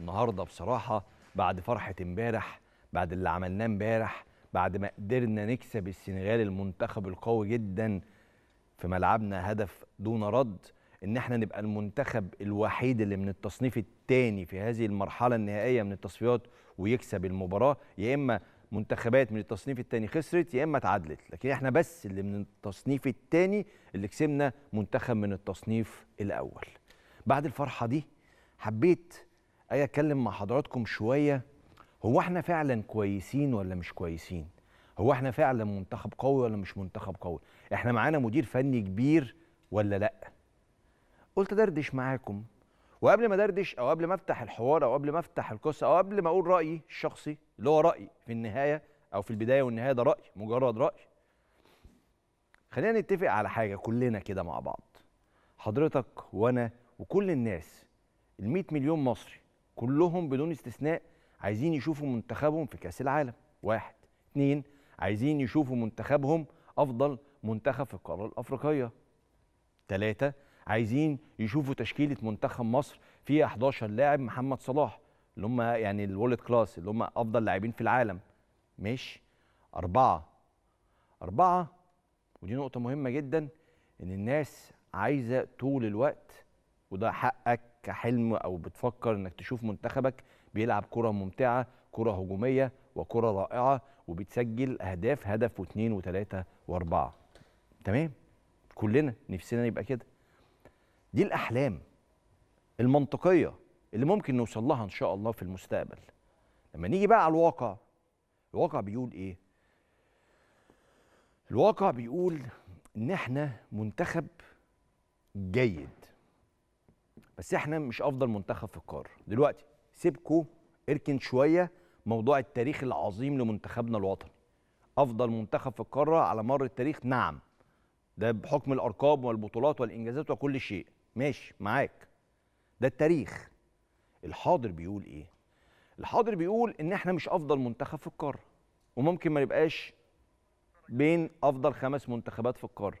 النهارده بصراحه بعد فرحه امبارح بعد اللي عملناه امبارح بعد ما قدرنا نكسب السنغال المنتخب القوي جدا في ملعبنا هدف دون رد ان احنا نبقى المنتخب الوحيد اللي من التصنيف الثاني في هذه المرحله النهائيه من التصفيات ويكسب المباراه يا اما منتخبات من التصنيف الثاني خسرت يا اما اتعادلت لكن احنا بس اللي من التصنيف الثاني اللي كسبنا منتخب من التصنيف الاول بعد الفرحه دي حبيت اي اتكلم مع حضراتكم شويه هو احنا فعلا كويسين ولا مش كويسين هو احنا فعلا منتخب قوي ولا مش منتخب قوي احنا معانا مدير فني كبير ولا لا قلت دردش معاكم وقبل ما ادردش او قبل ما افتح الحوار او قبل ما افتح القصه او قبل ما اقول رايي الشخصي اللي هو رايي في النهايه او في البدايه والنهايه ده راي مجرد راي خلينا نتفق على حاجه كلنا كده مع بعض حضرتك وانا وكل الناس ال 100 مليون مصري كلهم بدون استثناء عايزين يشوفوا منتخبهم في كاس العالم واحد اثنين عايزين يشوفوا منتخبهم افضل منتخب في القاره الافريقيه ثلاثه عايزين يشوفوا تشكيله منتخب مصر فيها 11 لاعب محمد صلاح اللي هم يعني الولد كلاس اللي هم افضل لاعبين في العالم ماشي اربعه اربعه ودي نقطه مهمه جدا ان الناس عايزه طول الوقت وده حقك كحلم او بتفكر انك تشوف منتخبك بيلعب كره ممتعه كره هجوميه وكره رائعه وبتسجل اهداف هدف واثنين وثلاثه واربعه تمام كلنا نفسنا يبقى كده دي الاحلام المنطقيه اللي ممكن نوصل لها ان شاء الله في المستقبل لما نيجي بقى على الواقع الواقع بيقول ايه الواقع بيقول ان احنا منتخب جيد بس احنا مش افضل منتخب في القاره دلوقتي سيبكو اركن شويه موضوع التاريخ العظيم لمنتخبنا الوطني افضل منتخب في القاره على مر التاريخ نعم ده بحكم الارقام والبطولات والانجازات وكل شيء ماشي معاك ده التاريخ الحاضر بيقول ايه الحاضر بيقول ان احنا مش افضل منتخب في القاره وممكن ما نبقاش بين افضل خمس منتخبات في القاره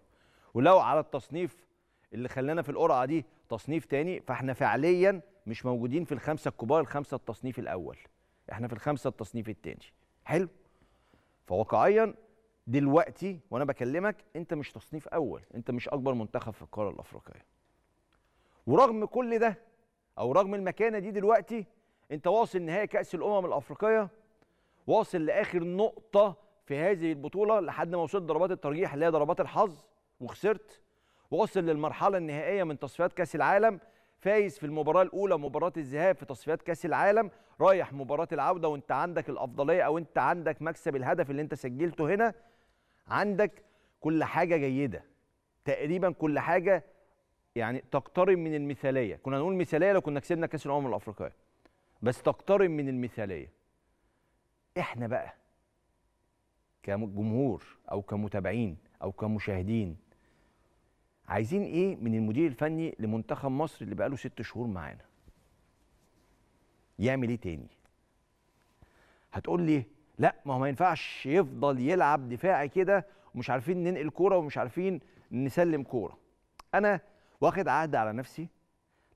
ولو على التصنيف اللي خلانا في القرعه دي تصنيف تاني فاحنا فعليا مش موجودين في الخمسه الكبار الخمسه التصنيف الاول احنا في الخمسه التصنيف التاني حلو فواقعيا دلوقتي وانا بكلمك انت مش تصنيف اول انت مش اكبر منتخب في القاره الافريقيه ورغم كل ده او رغم المكانه دي دلوقتي انت واصل نهائي كاس الامم الافريقيه واصل لاخر نقطه في هذه البطوله لحد ما وصلت ضربات الترجيح اللي هي ضربات الحظ وخسرت ووصل للمرحله النهائيه من تصفيات كاس العالم فايز في المباراه الاولى مباراه الذهاب في تصفيات كاس العالم رايح مباراه العوده وانت عندك الافضليه او انت عندك مكسب الهدف اللي انت سجلته هنا عندك كل حاجه جيده تقريبا كل حاجه يعني تقترب من المثاليه كنا نقول مثاليه لو كنا كسبنا كاس الامم الافريقيه بس تقترب من المثاليه احنا بقى كجمهور او كمتابعين او كمشاهدين عايزين ايه من المدير الفني لمنتخب مصر اللي بقاله ست شهور معانا يعمل ايه تاني هتقول لي لا ما هو ما ينفعش يفضل يلعب دفاعي كده ومش عارفين ننقل كوره ومش عارفين نسلم كوره انا واخد عهد على نفسي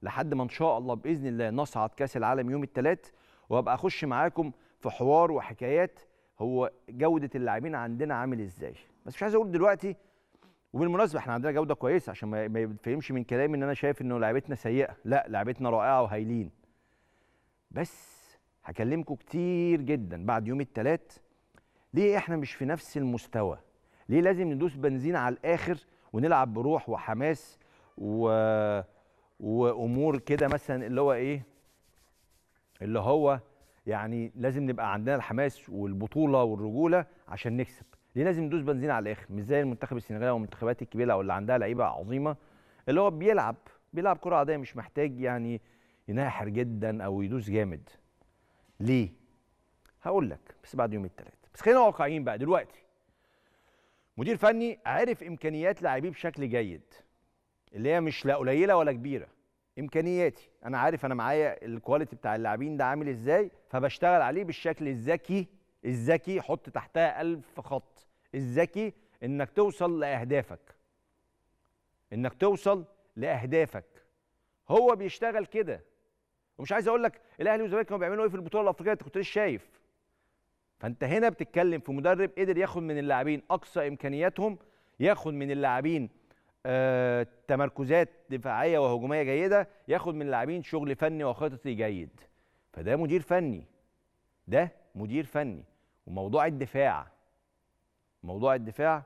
لحد ما ان شاء الله باذن الله نصعد كاس العالم يوم الثلاث وابقى اخش معاكم في حوار وحكايات هو جوده اللاعبين عندنا عامل ازاي بس مش عايز اقول دلوقتي وبالمناسبه احنا عندنا جوده كويسه عشان ما يتفهمش من كلامي ان انا شايف انه لعبتنا سيئه لا لعبتنا رائعه وهايلين بس هكلمكم كتير جدا بعد يوم الثلاث ليه احنا مش في نفس المستوى ليه لازم ندوس بنزين على الاخر ونلعب بروح وحماس و... وامور كده مثلا اللي هو ايه اللي هو يعني لازم نبقى عندنا الحماس والبطوله والرجوله عشان نكسب ليه لازم ندوس بنزين على الاخر مش زي المنتخب السنغالي والمنتخبات الكبيره او اللي عندها لعيبه عظيمه اللي هو بيلعب بيلعب كره عاديه مش محتاج يعني يناحر جدا او يدوس جامد ليه هقول لك بس بعد يوم الثلاث بس خلينا واقعيين بقى دلوقتي مدير فني عارف امكانيات لاعبيه بشكل جيد اللي هي مش لا قليله ولا كبيره امكانياتي انا عارف انا معايا الكواليتي بتاع اللاعبين ده عامل ازاي فبشتغل عليه بالشكل الذكي الذكي حط تحتها ألف خط الذكي إنك توصل لأهدافك إنك توصل لأهدافك هو بيشتغل كده ومش عايز أقول لك الأهلي والزمالك كانوا بيعملوا إيه في البطولة الأفريقية أنت كنت لسه شايف فأنت هنا بتتكلم في مدرب قدر ياخد من اللاعبين أقصى إمكانياتهم ياخد من اللاعبين آه، تمركزات دفاعيه وهجوميه جيده ياخد من اللاعبين شغل فني وخططي جيد فده مدير فني ده مدير فني وموضوع الدفاع موضوع الدفاع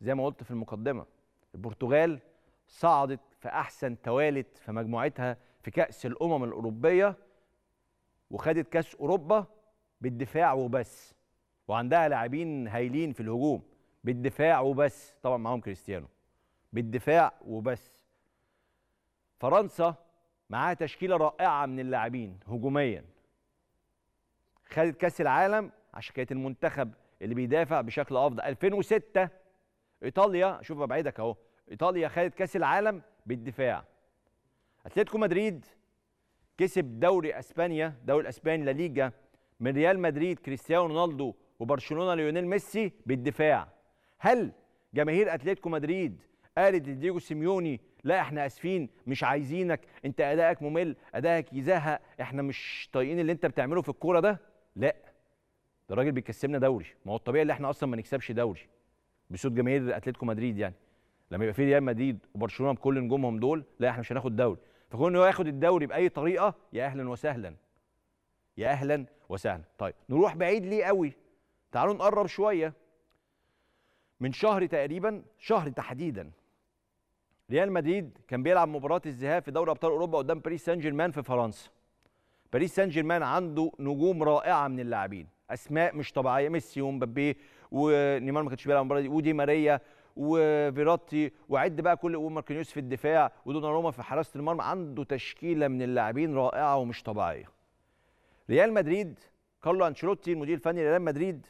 زي ما قلت في المقدمه البرتغال صعدت في احسن توالت في مجموعتها في كاس الامم الاوروبيه وخدت كاس اوروبا بالدفاع وبس وعندها لاعبين هايلين في الهجوم بالدفاع وبس طبعا معاهم كريستيانو بالدفاع وبس فرنسا معاها تشكيله رائعه من اللاعبين هجوميا خدت كاس العالم عشان كانت المنتخب اللي بيدافع بشكل افضل 2006 ايطاليا شوف ابعدك اهو ايطاليا خدت كاس العالم بالدفاع اتلتيكو مدريد كسب دوري اسبانيا دوري الاسباني لا ليجا من ريال مدريد كريستيانو رونالدو وبرشلونه ليونيل ميسي بالدفاع هل جماهير اتلتيكو مدريد قالت لديجو سيميوني لا احنا اسفين مش عايزينك انت ادائك ممل ادائك يزهق احنا مش طايقين اللي انت بتعمله في الكوره ده لا ده الراجل بيكسبنا دوري ما هو الطبيعي اللي احنا اصلا ما نكسبش دوري بصوت جماهير اتلتيكو مدريد يعني لما يبقى في ريال مدريد وبرشلونه بكل نجومهم دول لا احنا مش هناخد دوري فكون هو ياخد الدوري باي طريقه يا اهلا وسهلا يا اهلا وسهلا طيب نروح بعيد ليه قوي تعالوا نقرب شويه من شهر تقريبا شهر تحديدا ريال مدريد كان بيلعب مباراه الذهاب في دوري ابطال اوروبا قدام باريس سان جيرمان في فرنسا باريس سان جيرمان عنده نجوم رائعه من اللاعبين اسماء مش طبيعيه ميسي ومبابي ونيمار ما كانش بيلعب المباراه دي ودي ماريا وفيراتي وعد بقى كل وماركينيوس في الدفاع ودونا روما في حراسه المرمى عنده تشكيله من اللاعبين رائعه ومش طبيعيه ريال مدريد كارلو انشيلوتي المدير الفني لريال مدريد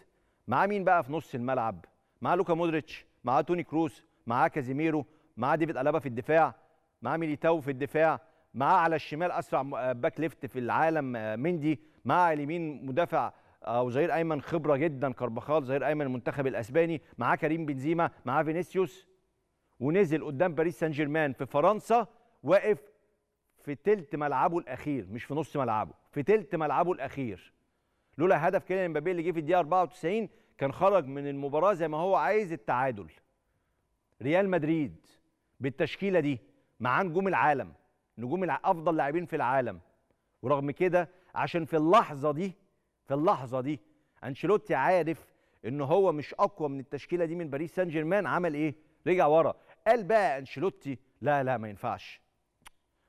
معاه مين بقى في نص الملعب معاه لوكا مودريتش معاه توني كروس معاه كازيميرو معاه ديفيد الابا في الدفاع معاه ميليتاو في الدفاع معاه على الشمال اسرع آه، باك ليفت في العالم آه، مندي مع اليمين مدافع او آه، ظهير ايمن خبره جدا كربخال ظهير ايمن المنتخب الاسباني معاه كريم بنزيما معاه فينيسيوس ونزل قدام باريس سان جيرمان في فرنسا واقف في تلت ملعبه الاخير مش في نص ملعبه في تلت ملعبه الاخير لولا هدف كيليان امبابي اللي جه في الدقيقه 94 كان خرج من المباراه زي ما هو عايز التعادل ريال مدريد بالتشكيله دي معاه نجوم العالم نجوم افضل لاعبين في العالم ورغم كده عشان في اللحظه دي في اللحظه دي انشيلوتي عارف ان هو مش اقوى من التشكيله دي من باريس سان جيرمان عمل ايه رجع ورا قال بقى انشيلوتي لا لا ما ينفعش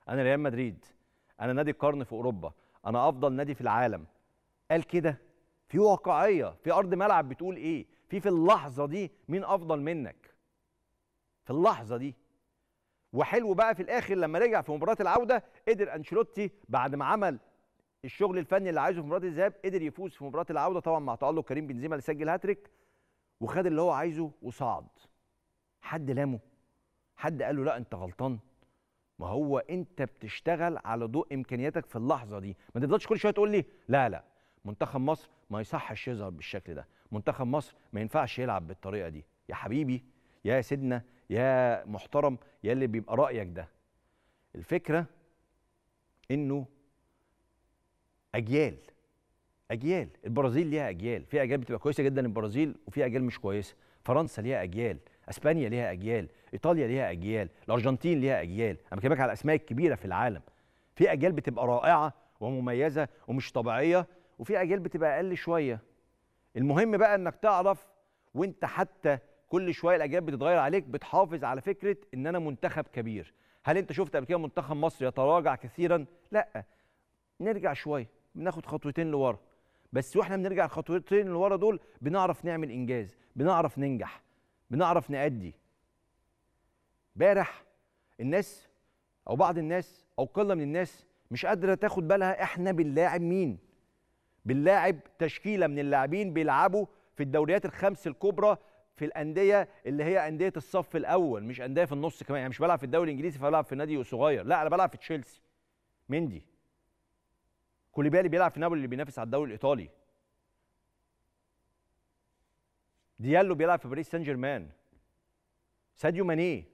انا ريال مدريد انا نادي القرن في اوروبا انا افضل نادي في العالم قال كده في واقعيه في ارض ملعب بتقول ايه في في اللحظه دي مين افضل منك في اللحظه دي وحلو بقى في الاخر لما رجع في مباراه العوده قدر انشيلوتي بعد ما عمل الشغل الفني اللي عايزه في مباراه الذهاب قدر يفوز في مباراه العوده طبعا مع تالق كريم بنزيما اللي سجل هاتريك وخد اللي هو عايزه وصعد حد لامه حد قال له لا انت غلطان ما هو انت بتشتغل على ضوء امكانياتك في اللحظه دي ما تفضلش كل شويه تقول لي لا لا منتخب مصر ما يصحش يظهر بالشكل ده منتخب مصر ما ينفعش يلعب بالطريقه دي يا حبيبي يا سيدنا يا محترم يا اللي بيبقى رايك ده الفكره انه اجيال اجيال البرازيل ليها اجيال في اجيال بتبقى كويسه جدا البرازيل وفي اجيال مش كويسه فرنسا ليها اجيال اسبانيا ليها اجيال ايطاليا ليها اجيال الارجنتين ليها اجيال انا بكلمك على الاسماء الكبيره في العالم في اجيال بتبقى رائعه ومميزه ومش طبيعيه وفي اجيال بتبقى اقل شويه المهم بقى انك تعرف وانت حتى كل شويه الاجيال بتتغير عليك بتحافظ على فكره ان انا منتخب كبير هل انت شفت قبل كده منتخب مصر يتراجع كثيرا لا نرجع شويه بناخد خطوتين لورا بس واحنا بنرجع الخطوتين لورا دول بنعرف نعمل انجاز بنعرف ننجح بنعرف نأدي امبارح الناس او بعض الناس او قله من الناس مش قادره تاخد بالها احنا بنلاعب مين بنلاعب تشكيله من اللاعبين بيلعبوا في الدوريات الخمس الكبرى في الانديه اللي هي انديه الصف الاول مش انديه في النص كمان يعني مش بلعب في الدوري الانجليزي فبلعب في نادي صغير لا انا بلعب في تشيلسي مندي كوليبالي بيلعب في نابولي اللي بينافس على الدوري الايطالي ديالو بيلعب في باريس سان جيرمان ساديو ماني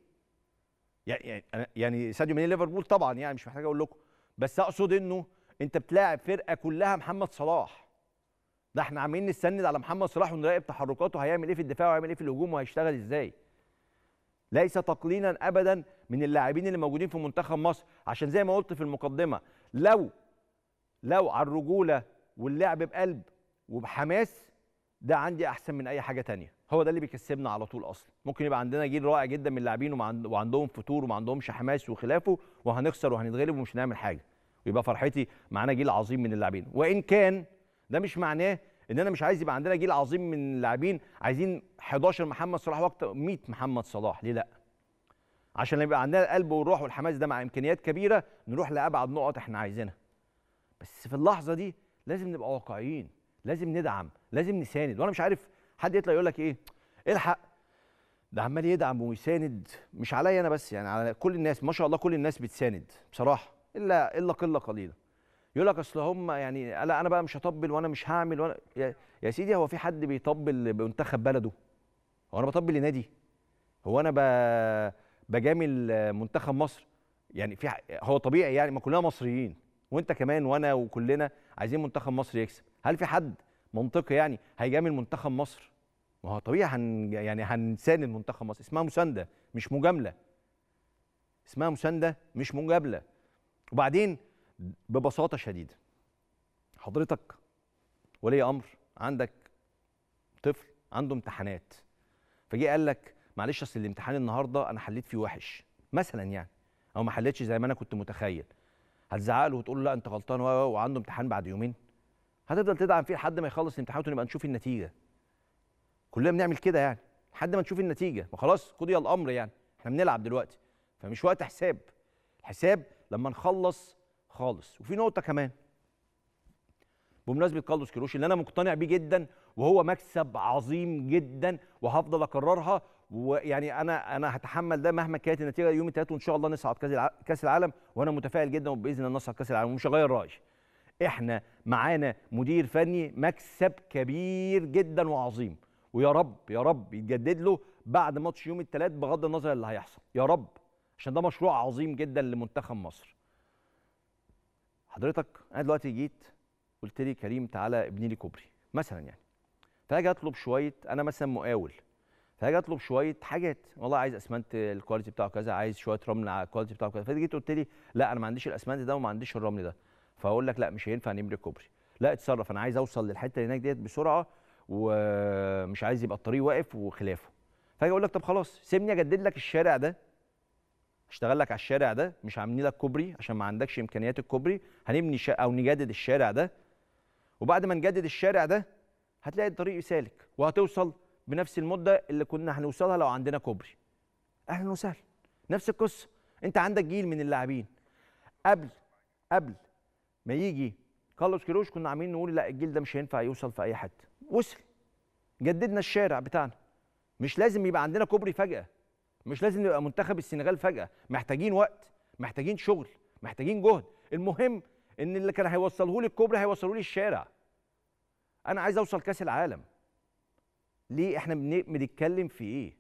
يعني يعني ساديو ماني ليفربول طبعا يعني مش محتاج اقول لكم بس اقصد انه انت بتلاعب فرقه كلها محمد صلاح ده احنا عاملين نستند على محمد صلاح ونراقب تحركاته هيعمل ايه في الدفاع وهيعمل ايه في الهجوم وهيشتغل ازاي ليس تقليلا ابدا من اللاعبين اللي موجودين في منتخب مصر عشان زي ما قلت في المقدمه لو لو على الرجوله واللعب بقلب وبحماس ده عندي احسن من اي حاجه تانية هو ده اللي بيكسبنا على طول اصلا ممكن يبقى عندنا جيل رائع جدا من اللاعبين وعندهم فتور وما عندهمش حماس وخلافه وهنخسر وهنتغلب ومش هنعمل حاجه ويبقى فرحتي معانا جيل عظيم من اللاعبين وان كان ده مش معناه ان انا مش عايز يبقى عندنا جيل عظيم من اللاعبين عايزين 11 محمد صلاح واكتر 100 محمد صلاح ليه لا عشان يبقى عندنا القلب والروح والحماس ده مع امكانيات كبيره نروح لابعد نقط احنا عايزينها بس في اللحظه دي لازم نبقى واقعيين لازم ندعم لازم نساند وانا مش عارف حد يطلع يقول لك ايه الحق ده عمال يدعم ويساند مش عليا انا بس يعني على كل الناس ما شاء الله كل الناس بتساند بصراحه الا الا قله قليله يقول لك اصل هم يعني لا انا بقى مش هطبل وانا مش هعمل وانا يا, يا سيدي هو في حد بيطبل بمنتخب بلده؟ هو انا بطبل لنادي؟ هو انا ب... بجامل منتخب مصر؟ يعني في هو طبيعي يعني ما كلنا مصريين وانت كمان وانا وكلنا عايزين منتخب مصر يكسب، هل في حد منطقي يعني هيجامل منتخب مصر؟ ما هو طبيعي هن يعني هنساند منتخب مصر اسمها مسانده مش مجامله. اسمها مسانده مش مجامله. وبعدين ببساطه شديده حضرتك ولي امر عندك طفل عنده امتحانات فجي قال لك معلش اصل الامتحان النهارده انا حليت فيه وحش مثلا يعني او ما حليتش زي ما انا كنت متخيل هتزعق له وتقول له لا انت غلطان وعنده امتحان بعد يومين هتفضل تدعم فيه لحد ما يخلص الامتحان ونبقى نشوف النتيجه كلنا بنعمل كده يعني لحد ما نشوف النتيجه ما خلاص قضي الامر يعني احنا بنلعب دلوقتي فمش وقت حساب الحساب لما نخلص خالص وفي نقطه كمان بمناسبه كارلوس كيروش اللي انا مقتنع بيه جدا وهو مكسب عظيم جدا وهفضل اكررها ويعني انا انا هتحمل ده مهما كانت النتيجه يوم الثلاث وان شاء الله نصعد كاس العالم وانا متفائل جدا وباذن الله نصعد كاس العالم ومش هغير رايي احنا معانا مدير فني مكسب كبير جدا وعظيم ويا رب يا رب يتجدد له بعد ماتش يوم الثلاث بغض النظر اللي هيحصل يا رب عشان ده مشروع عظيم جدا لمنتخب مصر حضرتك انا دلوقتي جيت قلت لي كريم تعالى ابني لي كوبري مثلا يعني فاجي اطلب شويه انا مثلا مقاول فاجي اطلب شويه حاجات والله عايز اسمنت الكواليتي بتاعه كذا عايز شويه رمل على الكواليتي بتاعه كذا فجيت قلت لي لا انا ما عنديش الاسمنت ده وما عنديش الرمل ده فاقول لك لا مش هينفع نملي كوبري لا اتصرف انا عايز اوصل للحته اللي هناك ديت بسرعه ومش عايز يبقى الطريق واقف وخلافه فاجي اقول لك طب خلاص سيبني اجدد لك الشارع ده اشتغل لك على الشارع ده مش عاملين لك كوبري عشان ما عندكش امكانيات الكوبري هنبني شا او نجدد الشارع ده وبعد ما نجدد الشارع ده هتلاقي الطريق سالك وهتوصل بنفس المده اللي كنا هنوصلها لو عندنا كوبري اهلا وسهلا نفس القصه انت عندك جيل من اللاعبين قبل قبل ما يجي كارلوس كيروش كنا عاملين نقول لا الجيل ده مش هينفع يوصل في اي حته وصل جددنا الشارع بتاعنا مش لازم يبقى عندنا كوبري فجاه مش لازم يبقى منتخب السنغال فجاه محتاجين وقت محتاجين شغل محتاجين جهد المهم ان اللي كان هيوصله لي الكوبري هيوصله لي الشارع انا عايز اوصل كاس العالم ليه احنا بنتكلم في ايه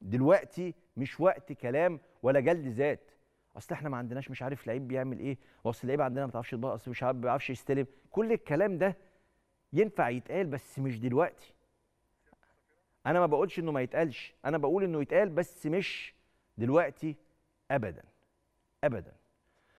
دلوقتي مش وقت كلام ولا جلد ذات اصل احنا ما عندناش مش عارف لعيب بيعمل ايه واصل لعيب عندنا ما بتعرفش اصل مش عارف ما بيعرفش يستلم كل الكلام ده ينفع يتقال بس مش دلوقتي انا ما بقولش انه ما يتقالش انا بقول انه يتقال بس مش دلوقتي ابدا ابدا